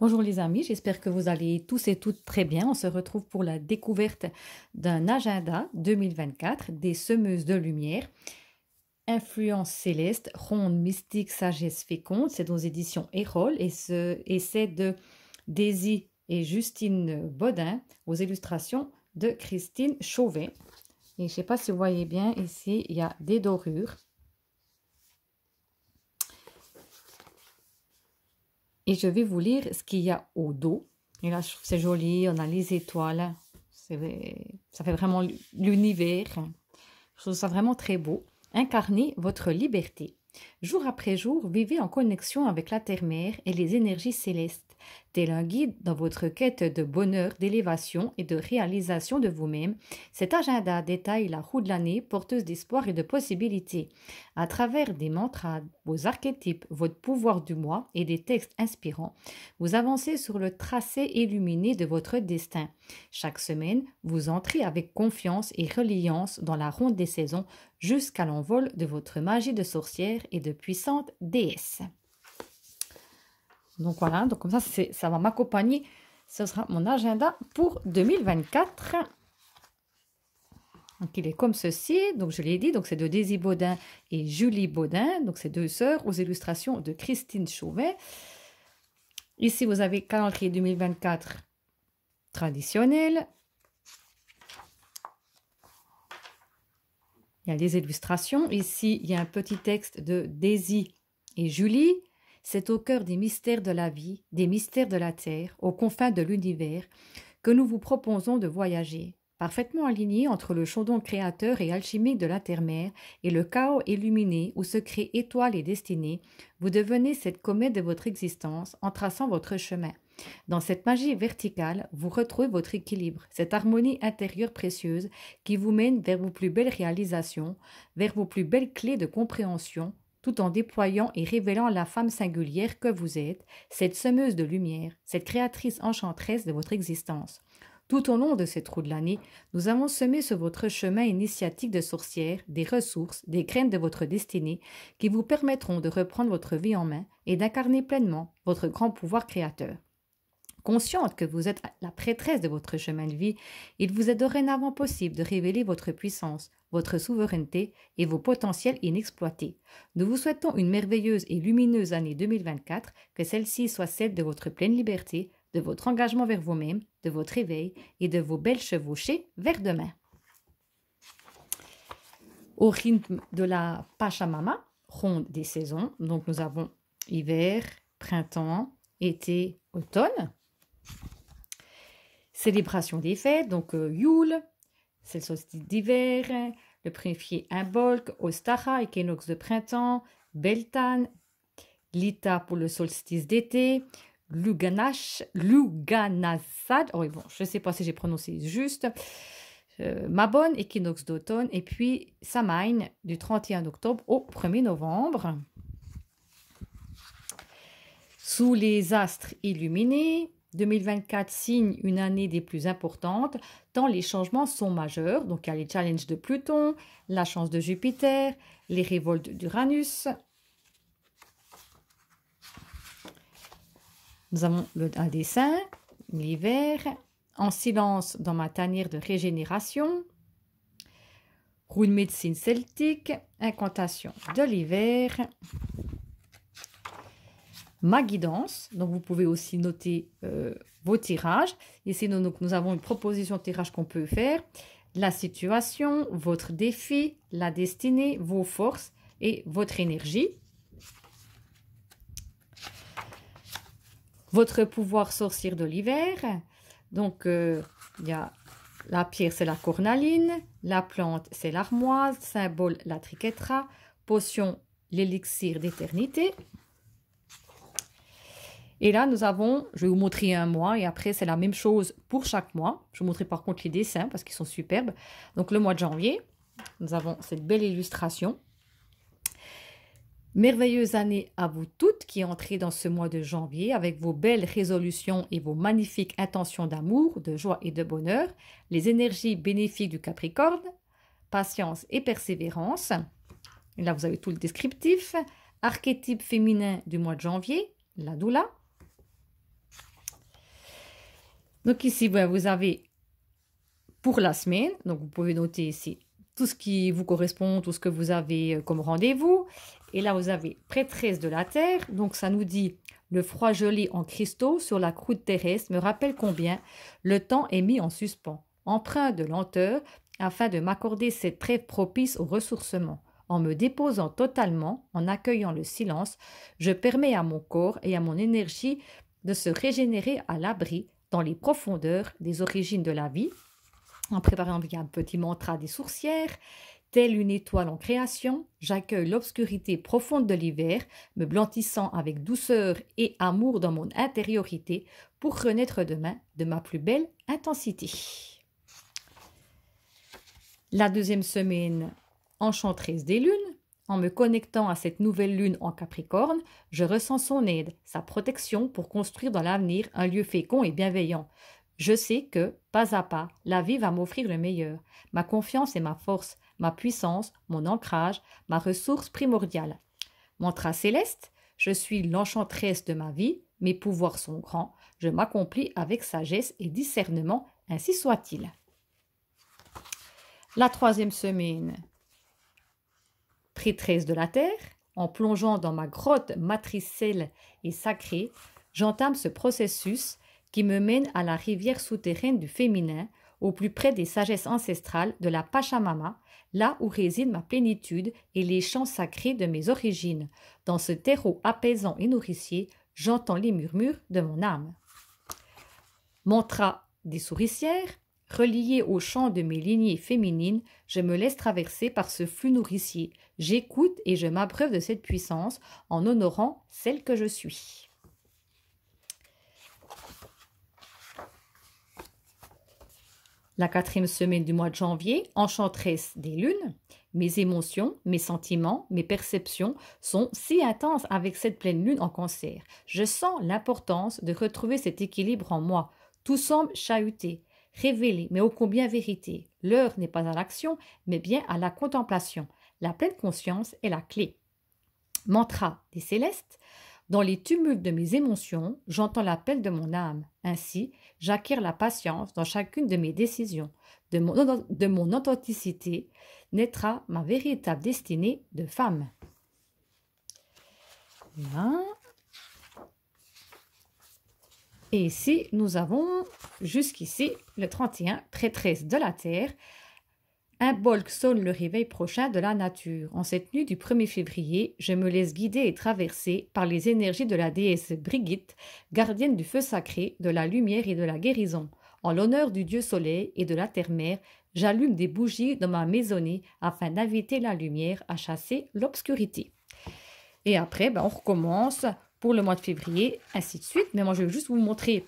Bonjour les amis, j'espère que vous allez tous et toutes très bien. On se retrouve pour la découverte d'un agenda 2024 des semeuses de lumière. Influence céleste, ronde mystique, sagesse féconde, c'est dans éditions Erol et c'est de Daisy et Justine Bodin aux illustrations de Christine Chauvet. Et je ne sais pas si vous voyez bien ici, il y a des dorures. Et je vais vous lire ce qu'il y a au dos. Et là, je trouve c'est joli. On a les étoiles. Ça fait vraiment l'univers. Je trouve ça vraiment très beau. Incarnez votre liberté jour après jour, vivez en connexion avec la Terre-Mère et les énergies célestes, tel un guide dans votre quête de bonheur, d'élévation et de réalisation de vous-même. Cet agenda détaille la roue de l'année porteuse d'espoir et de possibilités. À travers des mantras, vos archétypes, votre pouvoir du moi et des textes inspirants, vous avancez sur le tracé illuminé de votre destin. Chaque semaine, vous entrez avec confiance et reliance dans la ronde des saisons jusqu'à l'envol de votre magie de sorcière et de puissante déesse. Donc voilà, donc comme ça, ça va m'accompagner. Ce sera mon agenda pour 2024. Donc il est comme ceci, donc je l'ai dit, donc c'est de Daisy Baudin et Julie Baudin, donc ces deux sœurs aux illustrations de Christine Chauvet. Ici, vous avez calendrier 2024 traditionnel, Il y a des illustrations. Ici, il y a un petit texte de Daisy et Julie. C'est au cœur des mystères de la vie, des mystères de la Terre, aux confins de l'univers, que nous vous proposons de voyager, parfaitement aligné entre le chandon créateur et alchimique de la Terre-Mère et le chaos illuminé où se créent étoiles et destinées, vous devenez cette comète de votre existence en traçant votre chemin. Dans cette magie verticale, vous retrouvez votre équilibre, cette harmonie intérieure précieuse qui vous mène vers vos plus belles réalisations, vers vos plus belles clés de compréhension, tout en déployant et révélant la femme singulière que vous êtes, cette semeuse de lumière, cette créatrice enchanteresse de votre existence. Tout au long de cette roue de l'année, nous avons semé sur votre chemin initiatique de sorcière des ressources, des graines de votre destinée qui vous permettront de reprendre votre vie en main et d'incarner pleinement votre grand pouvoir créateur consciente que vous êtes la prêtresse de votre chemin de vie, il vous est dorénavant possible de révéler votre puissance, votre souveraineté et vos potentiels inexploités. Nous vous souhaitons une merveilleuse et lumineuse année 2024, que celle-ci soit celle de votre pleine liberté, de votre engagement vers vous-même, de votre éveil et de vos belles chevauchées vers demain. Au rythme de la Pachamama, ronde des saisons, donc nous avons hiver, printemps, été, automne. Célébration des fêtes, donc euh, Yule, c'est le solstice d'hiver, le préfier Imbolc, Ostara, équinoxe de printemps, Beltane, Lita pour le solstice d'été, Luganash, Luganasad, oh, je ne sais pas si j'ai prononcé juste, euh, Mabon, équinoxe d'automne, et puis Samhain du 31 octobre au 1er novembre. Sous les astres illuminés, 2024 signe une année des plus importantes, tant les changements sont majeurs. Donc il y a les challenges de Pluton, la chance de Jupiter, les révoltes d'Uranus. Nous avons un dessin, l'hiver, en silence dans ma tanière de régénération, roue de médecine celtique, incantation de l'hiver, ma guidance. Donc vous pouvez aussi noter euh, vos tirages. Ici, nous, avons une proposition de tirage qu'on peut faire. La situation, votre défi, la destinée, vos forces et votre énergie. Votre pouvoir sorcier de l'hiver. Donc, euh, il y a la pierre, c'est la cornaline. La plante, c'est l'armoise. Symbole, la triquetra. Potion, l'élixir d'éternité. Et là, nous avons, je vais vous montrer un mois et après, c'est la même chose pour chaque mois. Je vous montrerai par contre les dessins parce qu'ils sont superbes. Donc, le mois de janvier, nous avons cette belle illustration. Merveilleuse année à vous toutes qui entrez dans ce mois de janvier avec vos belles résolutions et vos magnifiques intentions d'amour, de joie et de bonheur, les énergies bénéfiques du Capricorne, patience et persévérance. Et là, vous avez tout le descriptif. Archétype féminin du mois de janvier, la doula. Donc ici, ben, vous avez pour la semaine, donc vous pouvez noter ici tout ce qui vous correspond, tout ce que vous avez euh, comme rendez-vous. Et là, vous avez prêtresse de la terre, donc ça nous dit le froid gelé en cristaux sur la croûte terrestre me rappelle combien le temps est mis en suspens, Emprunt de lenteur, afin de m'accorder cette trêve propice au ressourcement. En me déposant totalement, en accueillant le silence, je permets à mon corps et à mon énergie de se régénérer à l'abri dans les profondeurs des origines de la vie, en préparant un petit mantra des sourcières. Telle une étoile en création, j'accueille l'obscurité profonde de l'hiver, me blantissant avec douceur et amour dans mon intériorité pour renaître demain de ma plus belle intensité. La deuxième semaine enchanteresse des lunes, en me connectant à cette nouvelle lune en Capricorne, je ressens son aide, sa protection pour construire dans l'avenir un lieu fécond et bienveillant. Je sais que, pas à pas, la vie va m'offrir le meilleur. Ma confiance est ma force, ma puissance, mon ancrage, ma ressource primordiale. Mantra céleste, je suis l'enchanteresse de ma vie, mes pouvoirs sont grands, je m'accomplis avec sagesse et discernement, ainsi soit-il. La troisième semaine, prêtresse de la terre, en plongeant dans ma grotte matricelle et sacrée, j'entame ce processus qui me mène à la rivière souterraine du féminin, au plus près des sagesses ancestrales de la Pachamama, là où réside ma plénitude et les chants sacrés de mes origines. Dans ce terreau apaisant et nourricier, j'entends les murmures de mon âme. Mantra des souricières, Reliée au champ de mes lignées féminines, je me laisse traverser par ce flux nourricier. J'écoute et je m'abreuve de cette puissance en honorant celle que je suis. La quatrième semaine du mois de janvier, enchanteresse des lunes, mes émotions, mes sentiments, mes perceptions sont si intenses avec cette pleine lune en cancer. Je sens l'importance de retrouver cet équilibre en moi. Tout semble chahuté révélée, mais ô combien vérité. L'heure n'est pas à l'action, mais bien à la contemplation. La pleine conscience est la clé. Mantra des célestes. Dans les tumultes de mes émotions, j'entends l'appel de mon âme. Ainsi, j'acquiers la patience dans chacune de mes décisions. De mon, authenticité naîtra ma véritable destinée de femme. Et ici, nous avons jusqu'ici le 31, prêtresse de la terre. Un bol sonne le réveil prochain de la nature. En cette nuit du 1er février, je me laisse guider et traverser par les énergies de la déesse Brigitte, gardienne du feu sacré, de la lumière et de la guérison. En l'honneur du dieu soleil et de la terre-mère, j'allume des bougies dans ma maisonnée afin d'inviter la lumière à chasser l'obscurité. Et après, ben, on recommence pour le mois de février, ainsi de suite. Mais moi, je vais juste vous montrer.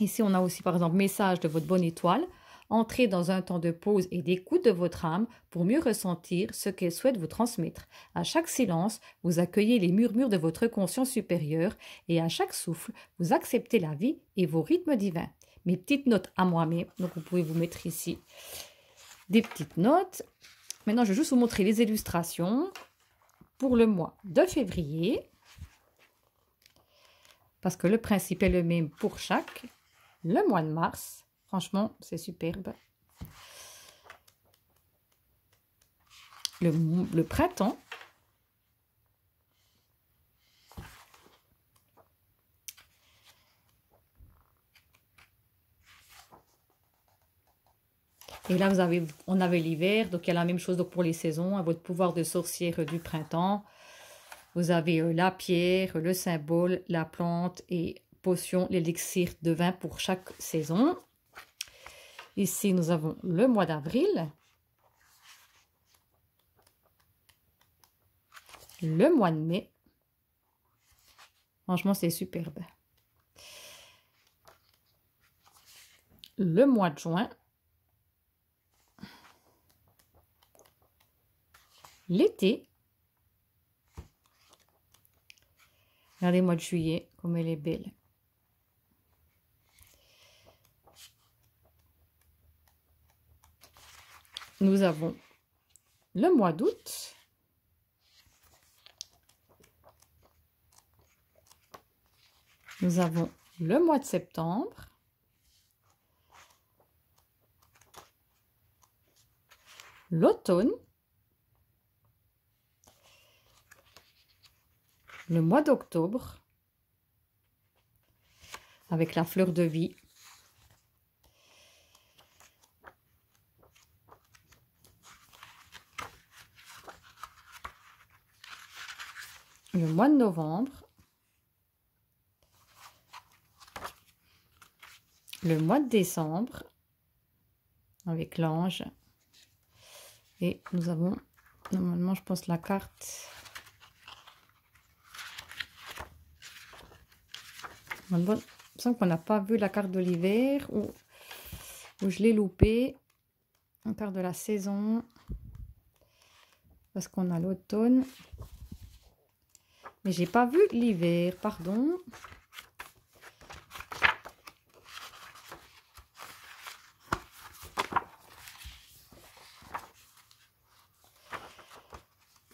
Ici, on a aussi, par exemple, message de votre bonne étoile. Entrez dans un temps de pause et d'écoute de votre âme pour mieux ressentir ce qu'elle souhaite vous transmettre. À chaque silence, vous accueillez les murmures de votre conscience supérieure et à chaque souffle, vous acceptez la vie et vos rythmes divins. Mes petites notes à moi-même, donc vous pouvez vous mettre ici des petites notes. Maintenant, je vais juste vous montrer les illustrations pour le mois de février parce que le principe est le même pour chaque. Le mois de mars, franchement, c'est superbe. Le, printemps. Et là, vous on avait l'hiver, donc il y a la même chose pour les saisons, à votre pouvoir de sorcière du printemps, vous avez la pierre, le symbole, la plante et potion, l'élixir de vin pour chaque saison. Ici, nous avons le mois d'avril. Le mois de mai. Franchement, c'est superbe. Le mois de juin. L'été. Regardez le mois de juillet, comme elle est belle. Nous avons le mois d'août. Nous avons le mois de septembre. L'automne. le mois d'octobre avec la fleur de vie. Le mois de novembre. Le mois de décembre avec l'ange. Et nous avons normalement, je pense, la carte Je me qu'on n'a pas vu la carte de l'hiver ou, je l'ai loupée. En carte de la saison parce qu'on a l'automne. Mais j'ai pas vu l'hiver, pardon.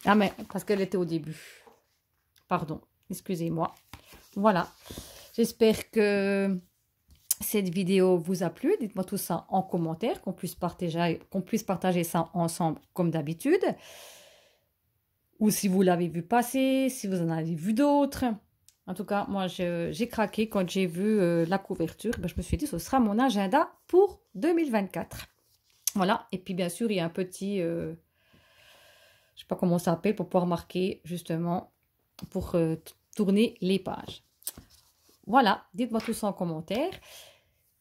Ah mais parce qu'elle était au début. Pardon, excusez-moi. Voilà. J'espère que cette vidéo vous a plu. Dites-moi tout ça en commentaire, qu'on puisse, partager, puisse partager ça ensemble comme d'habitude. Ou si vous l'avez vu passer, si vous en avez vu d'autres. En tout cas, moi, j'ai craqué quand j'ai vu euh, la couverture. Ben, je me suis dit, ce sera mon agenda pour 2024. Voilà. Et puis, bien sûr, il y a un petit... Euh, je ne sais pas comment ça s'appelle, pour pouvoir marquer, justement, pour euh, tourner les pages. Voilà, dites-moi tout ça en commentaire.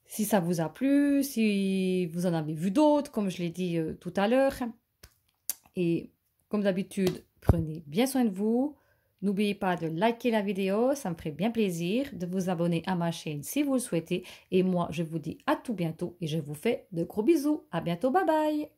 Si ça vous a plu, si vous en avez vu d'autres, comme je l'ai dit euh, tout à l'heure. Et comme d'habitude, prenez bien soin de vous. N'oubliez pas de liker la vidéo, ça me ferait bien plaisir, de vous abonner à ma chaîne si vous le souhaitez. Et moi, je vous dis à tout bientôt et je vous fais de gros bisous. À bientôt, bye bye